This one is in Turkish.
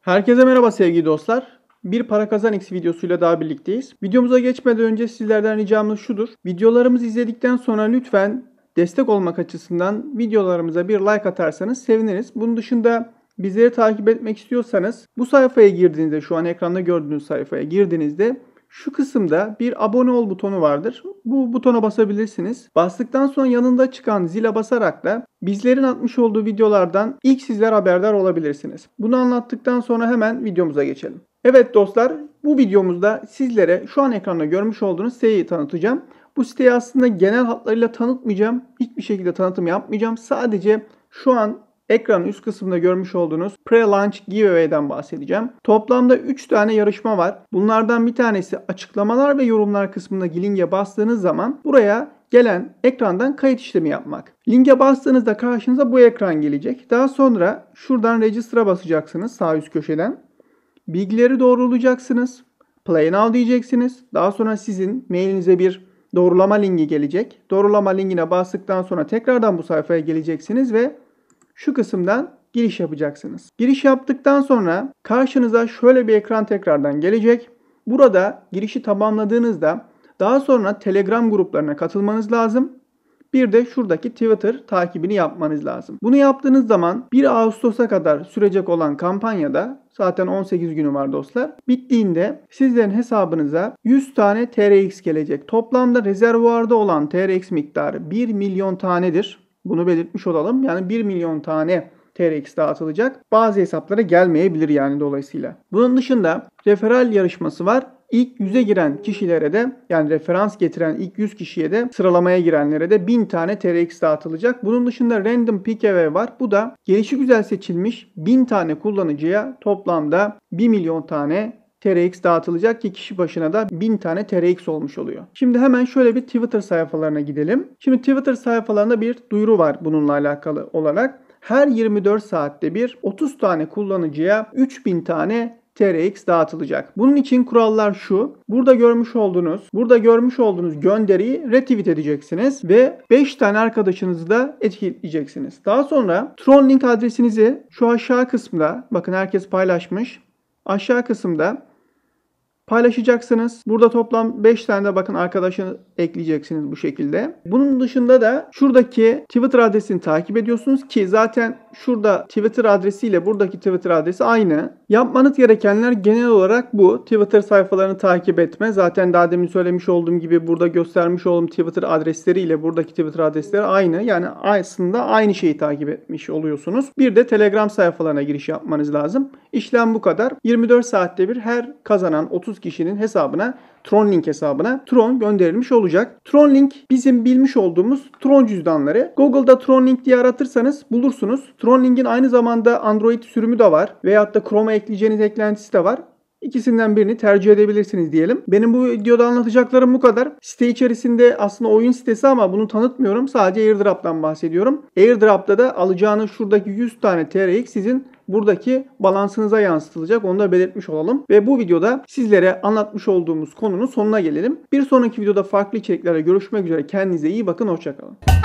Herkese merhaba sevgili dostlar. Bir Para Kazan X videosuyla daha birlikteyiz. Videomuza geçmeden önce sizlerden ricamız şudur. Videolarımızı izledikten sonra lütfen destek olmak açısından videolarımıza bir like atarsanız seviniriz. Bunun dışında bizleri takip etmek istiyorsanız bu sayfaya girdiğinizde şu an ekranda gördüğünüz sayfaya girdiğinizde şu kısımda bir abone ol butonu vardır. Bu butona basabilirsiniz. Bastıktan sonra yanında çıkan zile basarak da bizlerin atmış olduğu videolardan ilk sizler haberdar olabilirsiniz. Bunu anlattıktan sonra hemen videomuza geçelim. Evet dostlar bu videomuzda sizlere şu an ekranda görmüş olduğunuz siteyi tanıtacağım. Bu siteyi aslında genel hatlarıyla tanıtmayacağım. Hiçbir şekilde tanıtım yapmayacağım. Sadece şu an Ekranın üst kısmında görmüş olduğunuz pre-launch giveaway'den bahsedeceğim. Toplamda 3 tane yarışma var. Bunlardan bir tanesi açıklamalar ve yorumlar kısmında linke bastığınız zaman buraya gelen ekrandan kayıt işlemi yapmak. Linke bastığınızda karşınıza bu ekran gelecek. Daha sonra şuradan register'a basacaksınız sağ üst köşeden. Bilgileri doğrulayacaksınız. Play now diyeceksiniz. Daha sonra sizin mailinize bir doğrulama linki gelecek. Doğrulama linkine bastıktan sonra tekrardan bu sayfaya geleceksiniz ve şu kısımdan giriş yapacaksınız. Giriş yaptıktan sonra karşınıza şöyle bir ekran tekrardan gelecek. Burada girişi tamamladığınızda daha sonra Telegram gruplarına katılmanız lazım. Bir de şuradaki Twitter takibini yapmanız lazım. Bunu yaptığınız zaman 1 Ağustos'a kadar sürecek olan kampanyada zaten 18 günü var dostlar. Bittiğinde sizlerin hesabınıza 100 tane TRX gelecek. Toplamda rezervuarda olan TRX miktarı 1 milyon tanedir. Bunu belirtmiş olalım. Yani 1 milyon tane TRX dağıtılacak. Bazı hesaplara gelmeyebilir yani dolayısıyla. Bunun dışında referal yarışması var. İlk 100'e giren kişilere de yani referans getiren ilk 100 kişiye de sıralamaya girenlere de 1000 tane TRX dağıtılacak. Bunun dışında random pick away var. Bu da gelişi güzel seçilmiş 1000 tane kullanıcıya toplamda 1 milyon tane TRX dağıtılacak ki kişi başına da 1000 tane TRX olmuş oluyor. Şimdi hemen şöyle bir Twitter sayfalarına gidelim. Şimdi Twitter sayfalarında bir duyuru var bununla alakalı olarak. Her 24 saatte bir 30 tane kullanıcıya 3000 tane TRX dağıtılacak. Bunun için kurallar şu. Burada görmüş olduğunuz, burada görmüş olduğunuz gönderiyi retweet edeceksiniz ve 5 tane arkadaşınızı da etkileyeceksiniz. Daha sonra Tron link adresinizi şu aşağı kısımda bakın herkes paylaşmış. Aşağı kısımda paylaşacaksınız. Burada toplam 5 tane de bakın arkadaşını ekleyeceksiniz bu şekilde. Bunun dışında da şuradaki Twitter adresini takip ediyorsunuz ki zaten şurada Twitter adresiyle buradaki Twitter adresi aynı. Yapmanız gerekenler genel olarak bu. Twitter sayfalarını takip etme. Zaten daha demin söylemiş olduğum gibi burada göstermiş olduğum Twitter adresleriyle buradaki Twitter adresleri aynı. Yani aslında aynı şeyi takip etmiş oluyorsunuz. Bir de Telegram sayfalarına giriş yapmanız lazım. İşlem bu kadar. 24 saatte bir her kazanan 30 kişinin hesabına Tronlink hesabına Tron gönderilmiş olacak. Tronlink bizim bilmiş olduğumuz Tron cüzdanları. Google'da Tronlink diye aratırsanız bulursunuz. Tronlink'in aynı zamanda Android sürümü de var. Veyahut da Chrome'a ekleyeceğiniz eklentisi de var. İkisinden birini tercih edebilirsiniz diyelim. Benim bu videoda anlatacaklarım bu kadar. Site içerisinde aslında oyun sitesi ama bunu tanıtmıyorum. Sadece AirDrop'tan bahsediyorum. AirDrop'ta da alacağınız şuradaki 100 tane TRX sizin buradaki balansınıza yansıtılacak. Onu da belirtmiş olalım. Ve bu videoda sizlere anlatmış olduğumuz konunun sonuna gelelim. Bir sonraki videoda farklı içeriklere görüşmek üzere. Kendinize iyi bakın. Hoşçakalın.